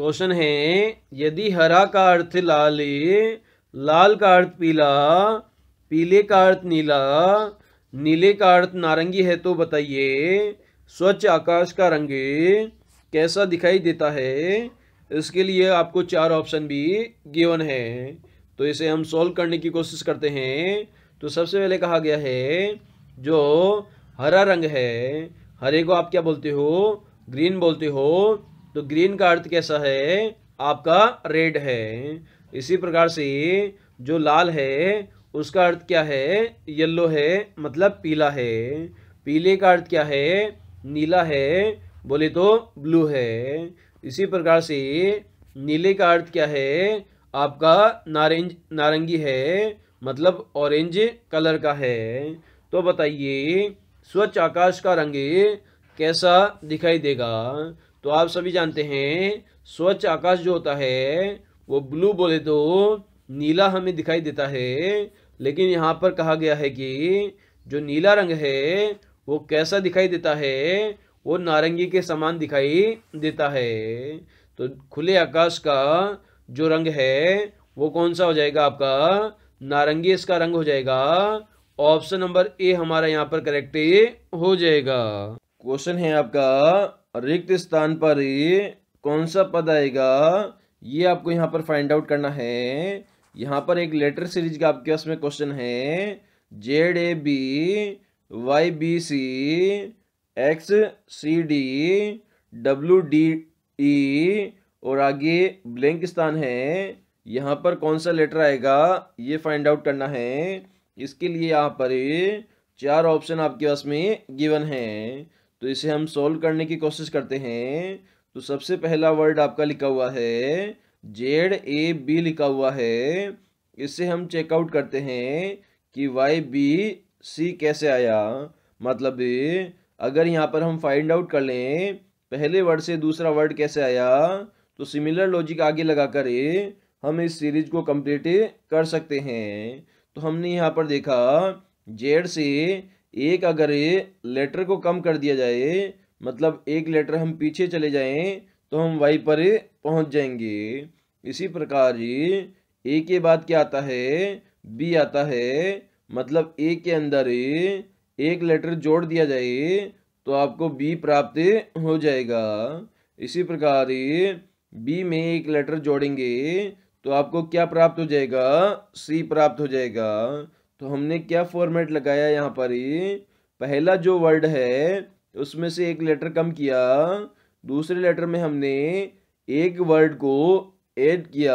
question है यदि हरा का अर्थ लाल लाल का अर्थ पीला पीले का अर्थ नीला नीले का अर्थ नारंगी है तो बताइए स्वच्छ आकाश का रंग कैसा दिखाई देता है इसके लिए आपको चार ऑप्शन भी गिवन है तो इसे हम सॉल्व करने की कोशिश करते हैं तो सबसे पहले कहा गया है जो हरा रंग है हरे को आप क्या बोलते हो ग्रीन बोलते हो तो ग्रीन का अर्थ कैसा है आपका रेड है इसी प्रकार से जो लाल है उसका अर्थ क्या है येलो है मतलब पीला है पीले का अर्थ क्या है नीला है बोले तो ब्लू है इसी प्रकार से नीले का अर्थ क्या है आपका नारंज नारंगी है मतलब ऑरेंज कलर का है तो बताइए स्वच्छ आकाश का रंग कैसा दिखाई देगा तो आप सभी जानते हैं स्वच्छ आकाश जो होता है वो ब्लू बोले तो नीला हमें दिखाई देता है लेकिन यहाँ पर कहा गया है कि जो नीला रंग है वो कैसा दिखाई देता है वो नारंगी के समान दिखाई देता है तो खुले आकाश का जो रंग है वो कौन सा हो जाएगा आपका नारंगी इसका रंग हो जाएगा ऑप्शन नंबर ए हमारा यहाँ पर करेक्ट हो जाएगा क्वेश्चन है आपका रिक्त स्थान पर कौन सा पद आएगा ये आपको यहाँ पर फाइंड आउट करना है यहाँ पर एक लेटर सीरीज का आपके पास में क्वेश्चन है Z A B Y B C X C D W D E और आगे ब्लैंक स्थान है यहाँ पर कौन सा लेटर आएगा ये फाइंड आउट करना है इसके लिए यहाँ पर चार ऑप्शन आपके पास में गिवन है तो इसे हम सोल्व करने की कोशिश करते हैं तो सबसे पहला वर्ड आपका लिखा हुआ है जेड ए बी लिखा हुआ है इसे हम चेकआउट करते हैं कि वाई बी सी कैसे आया मतलब अगर यहाँ पर हम फाइंड आउट कर लें पहले वर्ड से दूसरा वर्ड कैसे आया तो सिमिलर लॉजिक आगे लगा कर हम इस सीरीज को कंप्लीट कर सकते हैं तो हमने यहाँ पर देखा जेड से एक अगर लेटर को कम कर दिया जाए मतलब एक लेटर हम पीछे चले जाएं तो हम वाई पर पहुंच जाएंगे इसी प्रकार ए के बाद क्या आता है बी आता है मतलब ए के अंदर एक लेटर जोड़ दिया जाए तो आपको बी प्राप्त हो जाएगा इसी प्रकार बी में एक लेटर जोड़ेंगे तो आपको क्या प्राप्त हो जाएगा सी प्राप्त हो जाएगा तो हमने क्या फॉर्मेट लगाया यहाँ पर ही पहला जो वर्ड है उसमें से एक लेटर कम किया दूसरे लेटर में हमने एक वर्ड को ऐड किया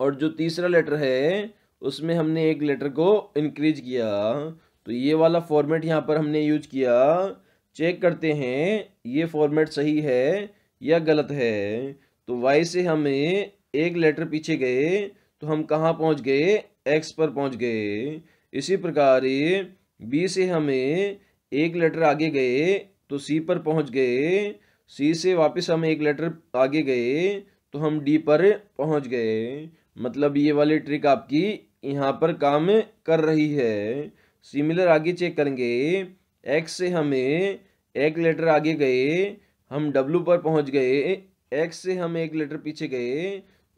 और जो तीसरा लेटर है उसमें हमने एक लेटर को इंक्रीज किया तो ये वाला फॉर्मेट यहाँ पर हमने यूज किया चेक करते हैं ये फॉर्मेट सही है या गलत है तो वाई से हमें एक लेटर पीछे गए तो हम कहाँ पहुँच गए एक्स पर पहुँच गए इसी प्रकार बी से हमें एक लेटर आगे गए तो सी पर पहुँच गए सी से वापस हम एक लेटर आगे गए तो हम डी पर पहुँच गए मतलब ये वाली ट्रिक आपकी यहाँ पर काम कर रही है सिमिलर आगे चेक करेंगे एक्स से हमें एक लेटर आगे गए हम डब्लू पर पहुँच गए एक्स से हम एक लेटर पीछे गए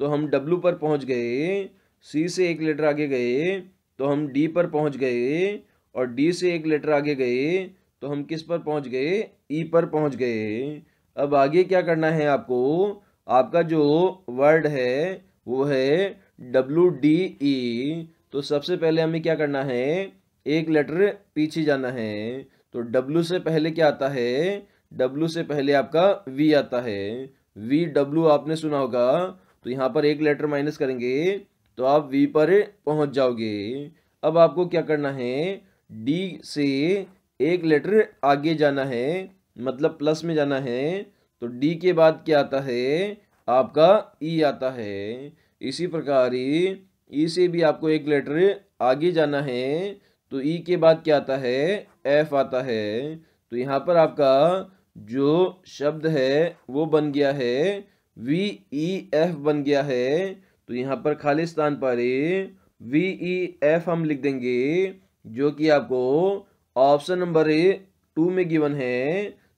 तो हम W पर पहुंच गए सी से एक लेटर आगे गए तो हम डी पर पहुंच गए और डी से एक लेटर आगे गए तो हम किस पर पहुंच गए ई e पर पहुंच गए अब आगे क्या करना है आपको आपका जो वर्ड है वो है डब्लू डी ई तो सबसे पहले हमें क्या करना है एक लेटर पीछे जाना है तो डब्लू से पहले क्या आता है डब्लू से पहले आपका वी आता है वी डब्लू आपने सुना होगा तो यहाँ पर एक लेटर माइनस करेंगे तो आप वी पर पहुँच जाओगे अब आपको क्या करना है डी से एक लेटर आगे जाना है मतलब प्लस में जाना है तो डी के बाद क्या आता है आपका ई e आता है इसी प्रकार ई e से भी आपको एक लेटर आगे जाना है तो ई e के बाद क्या आता है एफ आता है तो यहाँ पर आपका जो शब्द है वो बन गया है वी ई एफ बन गया है तो यहाँ पर खाली स्थान पर वी ई एफ हम लिख देंगे जो कि आपको ऑप्शन नंबर टू में गिवन है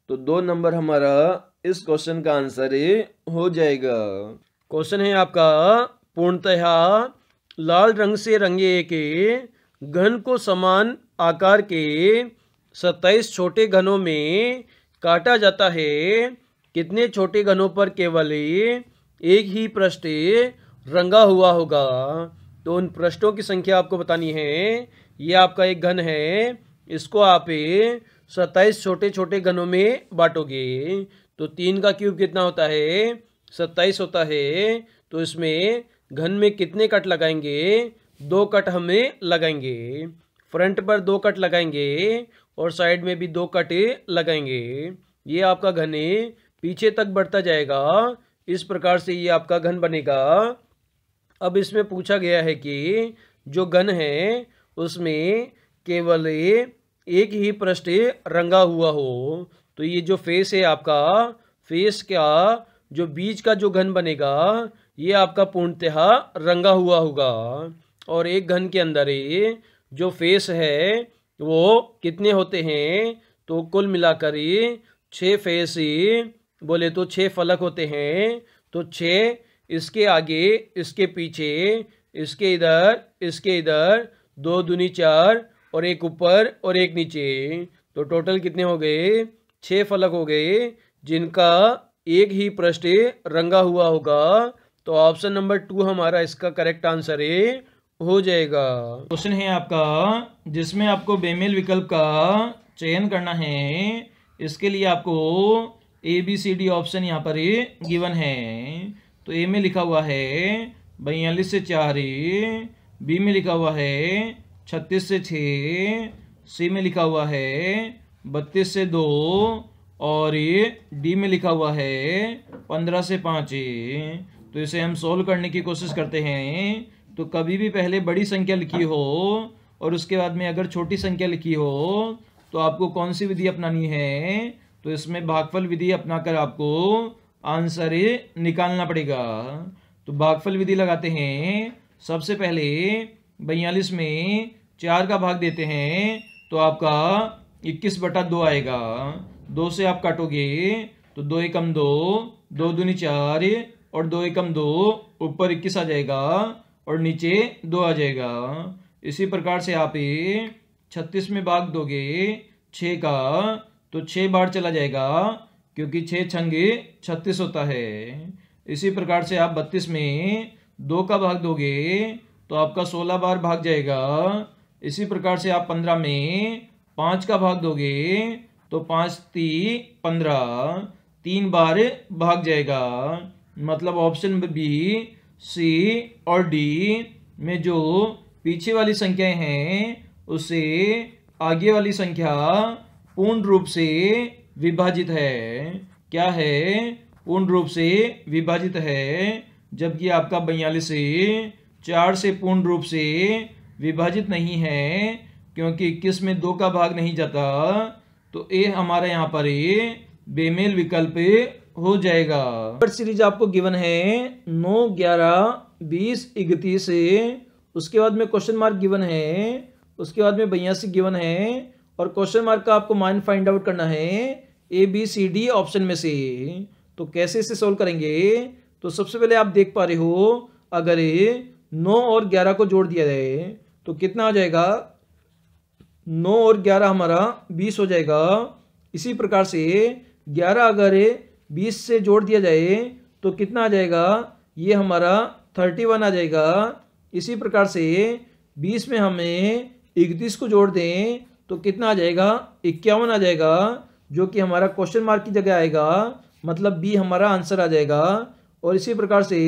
तो दो नंबर हमारा इस क्वेश्चन का आंसर हो जाएगा क्वेश्चन है आपका पूर्णतः लाल रंग से रंगे के घन को समान आकार के सत्ताईस छोटे घनों में काटा जाता है कितने छोटे घनों पर केवल एक ही पृष्ठ रंगा हुआ होगा तो उन पृष्ठों की संख्या आपको बतानी है ये आपका एक घन है इसको आप सत्ताईस छोटे छोटे घनों में बांटोगे तो तीन का क्यूब कितना होता है सत्ताईस होता है तो इसमें घन में कितने कट लगाएंगे दो कट हमें लगाएंगे फ्रंट पर दो कट लगाएंगे और साइड में भी दो कट लगाएंगे ये आपका घने पीछे तक बढ़ता जाएगा इस प्रकार से ये आपका घन बनेगा अब इसमें पूछा गया है कि जो घन है उसमें केवल एक ही पृष्ठ रंगा हुआ हो तो ये जो फेस है आपका फेस का जो बीज का जो घन बनेगा ये आपका पूर्णतः रंगा हुआ होगा और एक घन के अंदर ही जो फेस है वो कितने होते हैं तो कुल मिलाकर ही छः फेस ही तो बोले तो छः फलक होते हैं तो छः इसके आगे इसके पीछे इसके इधर इसके इधर दो दुनी चार और एक ऊपर और एक नीचे तो टोटल कितने हो गए छः फलक हो गए जिनका एक ही पृष्ठ रंगा हुआ होगा तो ऑप्शन नंबर टू हमारा इसका करेक्ट आंसर है हो जाएगा क्वेश्चन है आपका जिसमें आपको बेमेल विकल्प का चयन करना है इसके लिए आपको A B C D option यहाँ पर ये गिवन है तो ए में लिखा हुआ है बयालीस से चार बी में लिखा हुआ है छत्तीस से छ सी में लिखा हुआ है बत्तीस से दो और ये डी में लिखा हुआ है पंद्रह से पाँच तो इसे हम सोल्व करने की कोशिश करते हैं तो कभी भी पहले बड़ी संख्या लिखी हो और उसके बाद में अगर छोटी संख्या लिखी हो तो आपको कौन सी विधि अपनानी है तो इसमें भागफल विधि अपना कर आपको आंसर निकालना पड़ेगा तो भागफल विधि लगाते हैं सबसे पहले बयालीस में चार का भाग देते हैं तो आपका इक्कीस बटा दो आएगा दो से आप काटोगे तो दो एकम दो दो दूनी चार और दो एकम दो ऊपर इक्कीस आ जाएगा और नीचे दो आ जाएगा इसी प्रकार से आप छत्तीस में भाग दोगे छः का तो छः बार चला जाएगा क्योंकि छः छंगे छत्तीस होता है इसी प्रकार से आप बत्तीस में दो का भाग दोगे तो आपका सोलह बार भाग जाएगा इसी प्रकार से आप पंद्रह में पाँच का भाग दोगे तो पाँच ती पंद्रह तीन बार भाग जाएगा मतलब ऑप्शन बी सी और डी में जो पीछे वाली संख्याएं हैं उसे आगे वाली संख्या पूर्ण रूप से विभाजित है क्या है पूर्ण रूप से विभाजित है जबकि आपका बयालीस से चार से पूर्ण रूप से विभाजित नहीं है क्योंकि इक्कीस में दो का भाग नहीं जाता तो ए हमारे यहाँ पर बेमेल विकल्प हो जाएगा सीरीज आपको गिवन है नौ ग्यारह बीस इकतीस उसके बाद में क्वेश्चन मार्क गिवन है उसके बाद में बयासी गिवन है और क्वेश्चन मार्क का आपको मान फाइंड आउट करना है A B C D option में से तो कैसे इसे सोल्व करेंगे तो सबसे पहले आप देख पा रहे हो अगर नौ और ग्यारह को जोड़ दिया जाए तो कितना आ जाएगा नौ और ग्यारह हमारा बीस हो जाएगा इसी प्रकार से ग्यारह अगर बीस से जोड़ दिया जाए तो कितना आ जाएगा ये हमारा थर्टी वन आ जाएगा इसी प्रकार से बीस में हमें इकतीस को जोड़ दें तो कितना आ जाएगा इक्यावन आ जाएगा जो कि हमारा क्वेश्चन मार्क की जगह आएगा मतलब बी हमारा आंसर आ जाएगा और इसी प्रकार से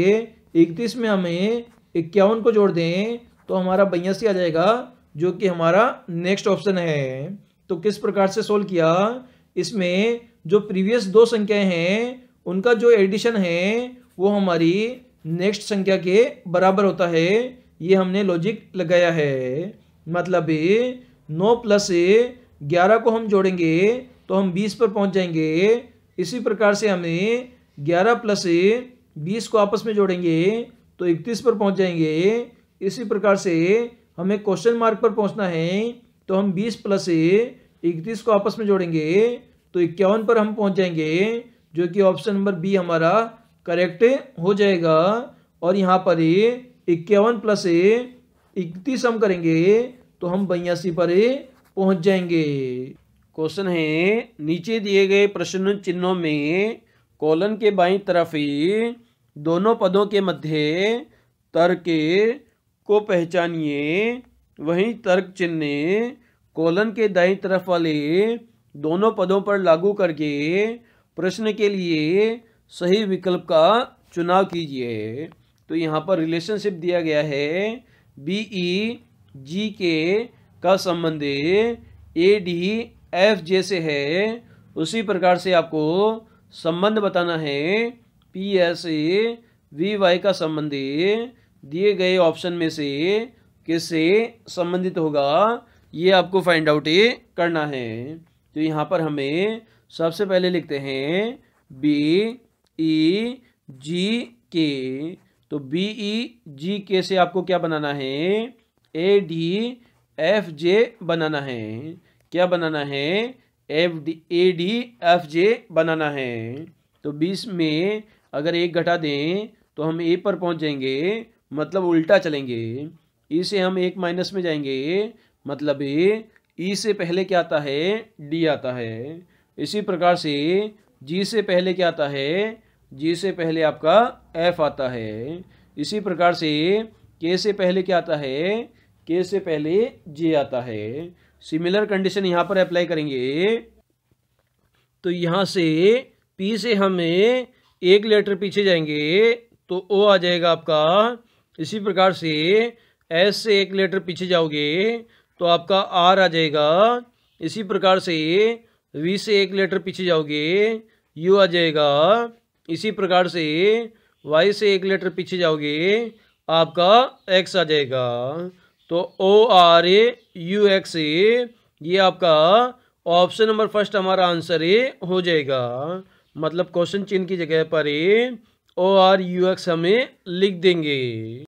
इकतीस में हमें इक्यावन को जोड़ दें तो हमारा बयासी आ जाएगा जो कि हमारा नेक्स्ट ऑप्शन है तो किस प्रकार से सोल्व किया इसमें जो प्रीवियस दो संख्याएं हैं उनका जो एडिशन है वो हमारी नेक्स्ट संख्या के बराबर होता है ये हमने लॉजिक लगाया है मतलब नौ प्लस ग्यारह को हम जोड़ेंगे तो हम बीस पर पहुंच जाएंगे इसी प्रकार से हमें ग्यारह प्लस बीस को आपस में जोड़ेंगे तो इकतीस पर पहुंच जाएंगे इसी प्रकार से हमें क्वेश्चन मार्क पर पहुंचना है तो हम बीस प्लस इकतीस को आपस में जोड़ेंगे तो इक्यावन पर हम पहुंच जाएंगे जो कि ऑप्शन नंबर बी हमारा करेक्ट हो जाएगा और यहाँ पर इक्यावन प्लस इकतीस हम करेंगे तो हम बयासी पर ही पहुंच जाएंगे क्वेश्चन है नीचे दिए गए प्रश्न चिन्हों में कॉलन के बाई तरफ ही दोनों पदों के मध्य तर्क को पहचानिए वहीं तर्क चिन्ह कॉलन के दाई तरफ वाले दोनों पदों पर लागू करके प्रश्न के लिए सही विकल्प का चुनाव कीजिए तो यहाँ पर रिलेशनशिप दिया गया है बी ई e जी के का संबंध ए डी एफ जे से है उसी प्रकार से आपको संबंध बताना है P S A V Y का संबंध दिए गए ऑप्शन में से किससे संबंधित होगा ये आपको फाइंड आउट करना है तो यहाँ पर हमें सबसे पहले लिखते हैं बी ई जी के तो बी ई जी के से आपको क्या बनाना है ए डी एफ जे बनाना है क्या बनाना है F D A D F J बनाना है तो बीस में अगर एक घटा दें तो हम ए पर पहुंच जाएंगे मतलब उल्टा चलेंगे ई e से हम एक माइनस में जाएंगे मतलब ई e से पहले क्या आता है डी आता है इसी प्रकार से जी से पहले क्या आता है जी से पहले आपका एफ आता है इसी प्रकार से के से पहले क्या आता है के से पहले जे आता है सिमिलर कंडीशन यहाँ पर अप्लाई करेंगे तो यहाँ से पी से हमें एक लेटर पीछे जाएंगे तो ओ आ जाएगा आपका इसी प्रकार से एस से एक लेटर पीछे जाओगे तो आपका आर आ जाएगा इसी प्रकार से वी से एक लेटर पीछे जाओगे यू आ जाएगा इसी प्रकार से वाई से एक लेटर पीछे जाओगे आपका एक्स आ जाएगा तो O R A U X A ये आपका ऑप्शन नंबर फर्स्ट हमारा आंसर ए हो जाएगा मतलब क्वेश्चन चिन्ह की जगह पर A O R U X हमें लिख देंगे